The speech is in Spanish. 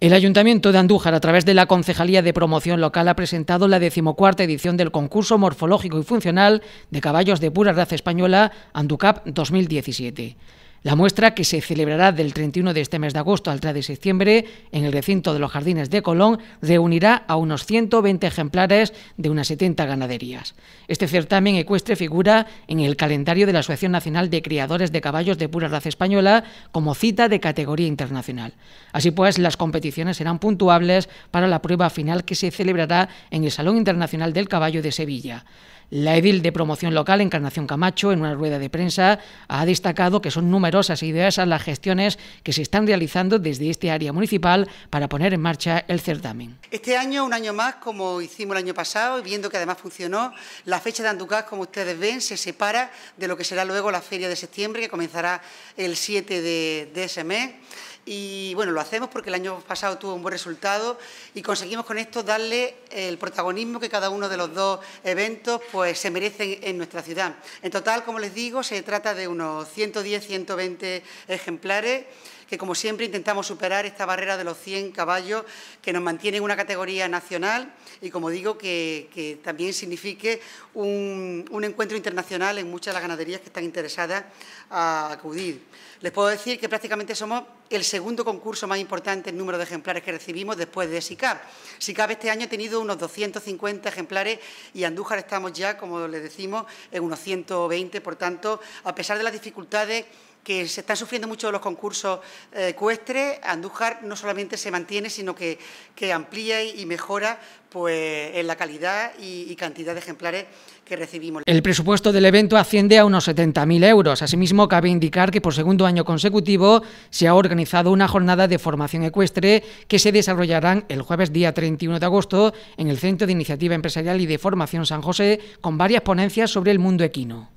El Ayuntamiento de Andújar, a través de la Concejalía de Promoción Local, ha presentado la decimocuarta edición del concurso morfológico y funcional de caballos de pura raza española Anducap 2017. La muestra, que se celebrará del 31 de este mes de agosto al 3 de septiembre en el recinto de los Jardines de Colón, reunirá a unos 120 ejemplares de unas 70 ganaderías. Este certamen ecuestre figura en el calendario de la Asociación Nacional de Criadores de Caballos de Pura Raza Española como cita de categoría internacional. Así pues, las competiciones serán puntuables para la prueba final que se celebrará en el Salón Internacional del Caballo de Sevilla. La edil de promoción local, Encarnación Camacho, en una rueda de prensa, ha destacado que son numerosas y ideas las gestiones que se están realizando desde este área municipal para poner en marcha el certamen. Este año, un año más, como hicimos el año pasado, y viendo que además funcionó, la fecha de Anducas, como ustedes ven, se separa de lo que será luego la feria de septiembre, que comenzará el 7 de, de ese mes. Y bueno, lo hacemos porque el año pasado tuvo un buen resultado y conseguimos con esto darle el protagonismo que cada uno de los dos eventos pues se merecen en nuestra ciudad. En total, como les digo, se trata de unos 110-120 ejemplares como siempre, intentamos superar esta barrera de los 100 caballos que nos mantiene en una categoría nacional y, como digo, que, también signifique un, un, encuentro internacional en muchas de las ganaderías que están interesadas a acudir. Les puedo decir que prácticamente somos el segundo concurso más importante en número de ejemplares que recibimos después de SICAP. SICAP este año ha tenido unos 250 ejemplares y Andújar estamos ya, como les decimos, en unos 120. Por tanto, a pesar de las dificultades que se están sufriendo mucho los concursos eh, ecuestres, Andújar no solamente se mantiene, sino que, amplía y mejora pues, en la calidad y, cantidad de ejemplares que recibimos. El presupuesto del evento asciende a unos 70.000 euros. Asimismo, cabe indicar que por segundo año consecutivo se ha organizado una jornada de formación ecuestre que se desarrollarán el jueves día 31 de agosto en el Centro de Iniciativa Empresarial y de Formación San José con varias ponencias sobre el mundo equino.